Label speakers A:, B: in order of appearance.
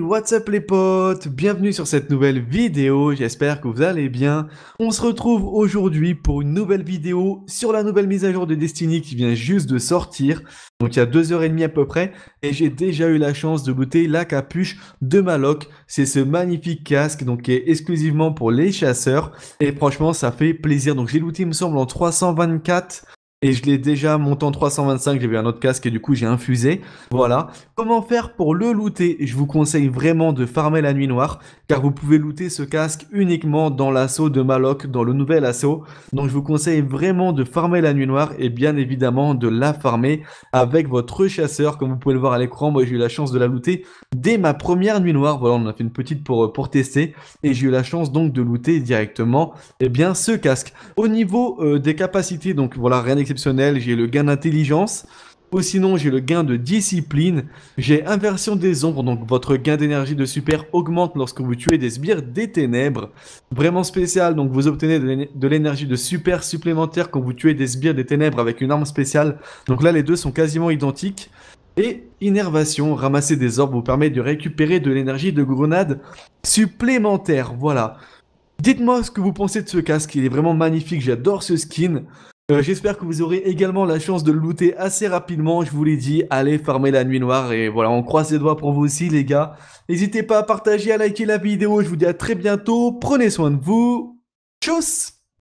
A: what's up les potes Bienvenue sur cette nouvelle vidéo, j'espère que vous allez bien. On se retrouve aujourd'hui pour une nouvelle vidéo sur la nouvelle mise à jour de Destiny qui vient juste de sortir. Donc il y a 2h30 à peu près et j'ai déjà eu la chance de goûter la capuche de Maloc. C'est ce magnifique casque donc qui est exclusivement pour les chasseurs et franchement ça fait plaisir. Donc j'ai looté me semble en 324 et je l'ai déjà monté en 325, J'ai vu un autre casque et du coup j'ai infusé. Voilà. Comment faire pour le looter Je vous conseille vraiment de farmer la nuit noire car vous pouvez looter ce casque uniquement dans l'assaut de Maloc, dans le nouvel assaut. Donc je vous conseille vraiment de farmer la nuit noire et bien évidemment de la farmer avec votre chasseur comme vous pouvez le voir à l'écran. Moi j'ai eu la chance de la looter dès ma première nuit noire. Voilà, on a fait une petite pour, euh, pour tester et j'ai eu la chance donc de looter directement eh bien ce casque. Au niveau euh, des capacités, donc voilà, rien d'exceptionnel j'ai le gain d'intelligence, ou sinon j'ai le gain de discipline, j'ai inversion des ombres, donc votre gain d'énergie de super augmente lorsque vous tuez des sbires des ténèbres. Vraiment spécial, donc vous obtenez de l'énergie de super supplémentaire quand vous tuez des sbires des ténèbres avec une arme spéciale, donc là les deux sont quasiment identiques. Et innervation, ramasser des orbes vous permet de récupérer de l'énergie de grenade supplémentaire, voilà. Dites-moi ce que vous pensez de ce casque, il est vraiment magnifique, j'adore ce skin. Euh, j'espère que vous aurez également la chance de le looter assez rapidement. Je vous l'ai dit, allez farmer la nuit noire. Et voilà, on croise les doigts pour vous aussi, les gars. N'hésitez pas à partager, à liker la vidéo. Je vous dis à très bientôt. Prenez soin de vous. Tchuss